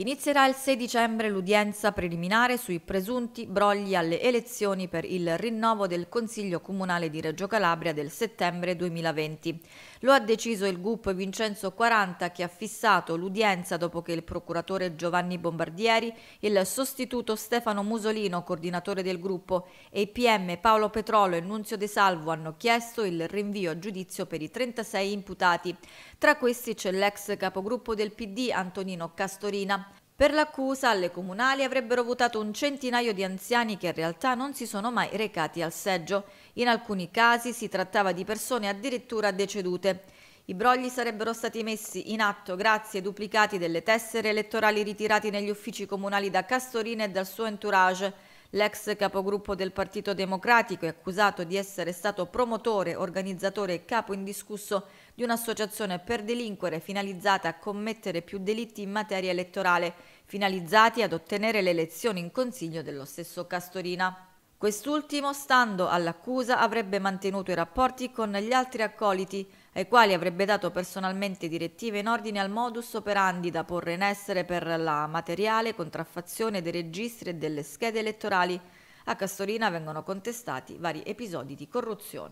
Inizierà il 6 dicembre l'udienza preliminare sui presunti brogli alle elezioni per il rinnovo del Consiglio Comunale di Reggio Calabria del settembre 2020. Lo ha deciso il GUP Vincenzo 40 che ha fissato l'udienza dopo che il procuratore Giovanni Bombardieri, il sostituto Stefano Musolino, coordinatore del gruppo, e i PM Paolo Petrolo e Nunzio De Salvo hanno chiesto il rinvio a giudizio per i 36 imputati. Tra questi c'è l'ex capogruppo del PD Antonino Castorina. Per l'accusa alle comunali avrebbero votato un centinaio di anziani che in realtà non si sono mai recati al seggio. In alcuni casi si trattava di persone addirittura decedute. I brogli sarebbero stati messi in atto grazie ai duplicati delle tessere elettorali ritirati negli uffici comunali da Castorina e dal suo entourage L'ex capogruppo del Partito Democratico è accusato di essere stato promotore, organizzatore e capo indiscusso di un'associazione per delinquere finalizzata a commettere più delitti in materia elettorale, finalizzati ad ottenere le elezioni in consiglio dello stesso Castorina. Quest'ultimo, stando all'accusa, avrebbe mantenuto i rapporti con gli altri accoliti, ai quali avrebbe dato personalmente direttive in ordine al modus operandi da porre in essere per la materiale contraffazione dei registri e delle schede elettorali. A Castorina vengono contestati vari episodi di corruzione.